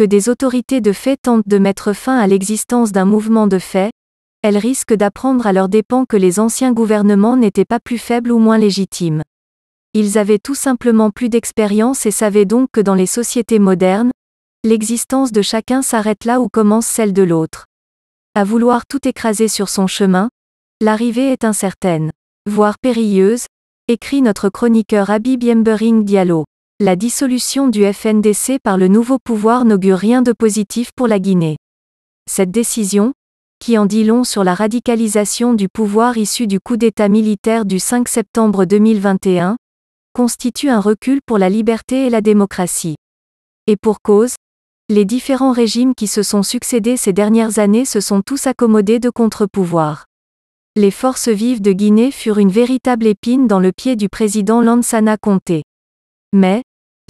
que des autorités de fait tentent de mettre fin à l'existence d'un mouvement de fait, elles risquent d'apprendre à leurs dépens que les anciens gouvernements n'étaient pas plus faibles ou moins légitimes. Ils avaient tout simplement plus d'expérience et savaient donc que dans les sociétés modernes, l'existence de chacun s'arrête là où commence celle de l'autre. À vouloir tout écraser sur son chemin, l'arrivée est incertaine, voire périlleuse, écrit notre chroniqueur Abib Yembering Diallo. La dissolution du FNDC par le nouveau pouvoir n'augure rien de positif pour la Guinée. Cette décision, qui en dit long sur la radicalisation du pouvoir issu du coup d'État militaire du 5 septembre 2021, constitue un recul pour la liberté et la démocratie. Et pour cause, les différents régimes qui se sont succédés ces dernières années se sont tous accommodés de contre-pouvoirs. Les forces vives de Guinée furent une véritable épine dans le pied du président Lansana Conté. Mais,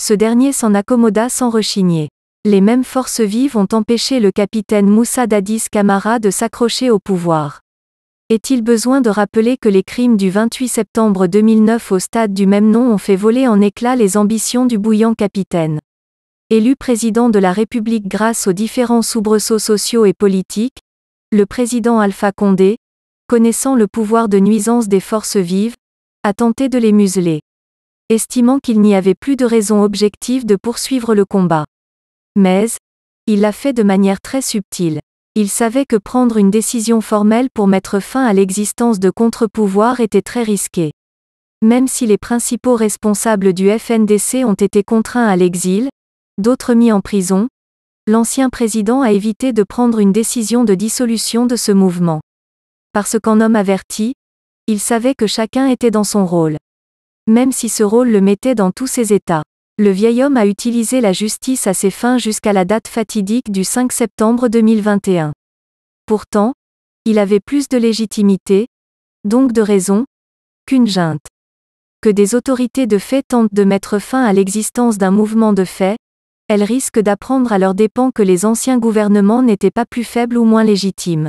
ce dernier s'en accommoda sans rechigner. Les mêmes forces vives ont empêché le capitaine Moussa Dadis Camara de s'accrocher au pouvoir. Est-il besoin de rappeler que les crimes du 28 septembre 2009 au stade du même nom ont fait voler en éclats les ambitions du bouillant capitaine Élu président de la République grâce aux différents soubresauts sociaux et politiques, le président Alpha Condé, connaissant le pouvoir de nuisance des forces vives, a tenté de les museler estimant qu'il n'y avait plus de raison objective de poursuivre le combat. Mais, il l'a fait de manière très subtile. Il savait que prendre une décision formelle pour mettre fin à l'existence de contre-pouvoirs était très risqué. Même si les principaux responsables du FNDC ont été contraints à l'exil, d'autres mis en prison, l'ancien président a évité de prendre une décision de dissolution de ce mouvement. Parce qu'en homme averti, il savait que chacun était dans son rôle même si ce rôle le mettait dans tous ses états. Le vieil homme a utilisé la justice à ses fins jusqu'à la date fatidique du 5 septembre 2021. Pourtant, il avait plus de légitimité, donc de raison, qu'une junte. Que des autorités de fait tentent de mettre fin à l'existence d'un mouvement de fait, elles risquent d'apprendre à leurs dépens que les anciens gouvernements n'étaient pas plus faibles ou moins légitimes.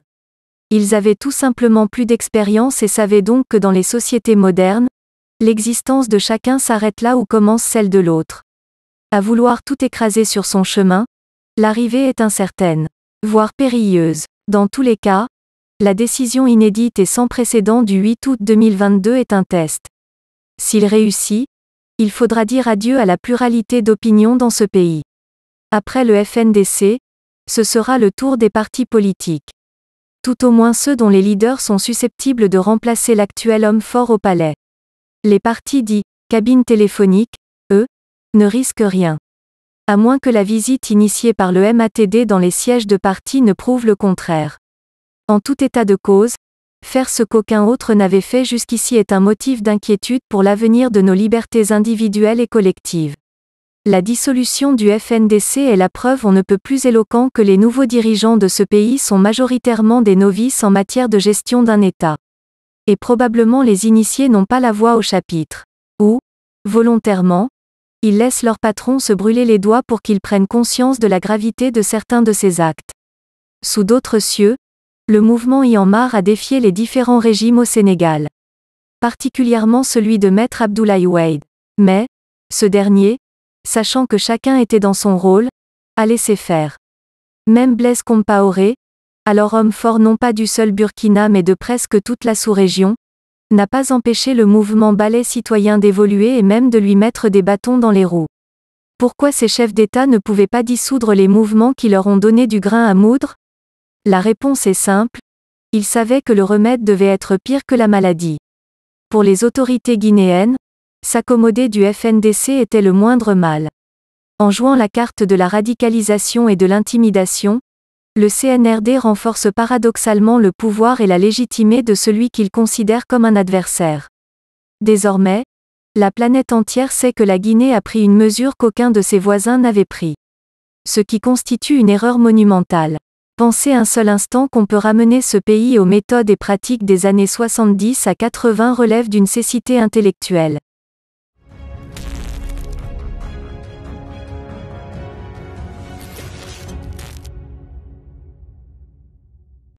Ils avaient tout simplement plus d'expérience et savaient donc que dans les sociétés modernes, l'existence de chacun s'arrête là où commence celle de l'autre. À vouloir tout écraser sur son chemin, l'arrivée est incertaine, voire périlleuse. Dans tous les cas, la décision inédite et sans précédent du 8 août 2022 est un test. S'il réussit, il faudra dire adieu à la pluralité d'opinions dans ce pays. Après le FNDC, ce sera le tour des partis politiques. Tout au moins ceux dont les leaders sont susceptibles de remplacer l'actuel homme fort au palais. Les partis dits cabines téléphoniques, eux, ne risquent rien. À moins que la visite initiée par le MATD dans les sièges de partis ne prouve le contraire. En tout état de cause, faire ce qu'aucun autre n'avait fait jusqu'ici est un motif d'inquiétude pour l'avenir de nos libertés individuelles et collectives. La dissolution du FNDC est la preuve on ne peut plus éloquent que les nouveaux dirigeants de ce pays sont majoritairement des novices en matière de gestion d'un État et probablement les initiés n'ont pas la voix au chapitre. Ou, volontairement, ils laissent leur patron se brûler les doigts pour qu'ils prennent conscience de la gravité de certains de ses actes. Sous d'autres cieux, le mouvement marre a défié les différents régimes au Sénégal. Particulièrement celui de Maître Abdoulaye Wade. Mais, ce dernier, sachant que chacun était dans son rôle, a laissé faire. Même Blaise Compaoré, alors homme fort non pas du seul Burkina mais de presque toute la sous-région, n'a pas empêché le mouvement balai citoyen d'évoluer et même de lui mettre des bâtons dans les roues. Pourquoi ces chefs d'État ne pouvaient pas dissoudre les mouvements qui leur ont donné du grain à moudre La réponse est simple, ils savaient que le remède devait être pire que la maladie. Pour les autorités guinéennes, s'accommoder du FNDC était le moindre mal. En jouant la carte de la radicalisation et de l'intimidation, le CNRD renforce paradoxalement le pouvoir et la légitimité de celui qu'il considère comme un adversaire. Désormais, la planète entière sait que la Guinée a pris une mesure qu'aucun de ses voisins n'avait pris. Ce qui constitue une erreur monumentale. Pensez un seul instant qu'on peut ramener ce pays aux méthodes et pratiques des années 70 à 80 relève d'une cécité intellectuelle.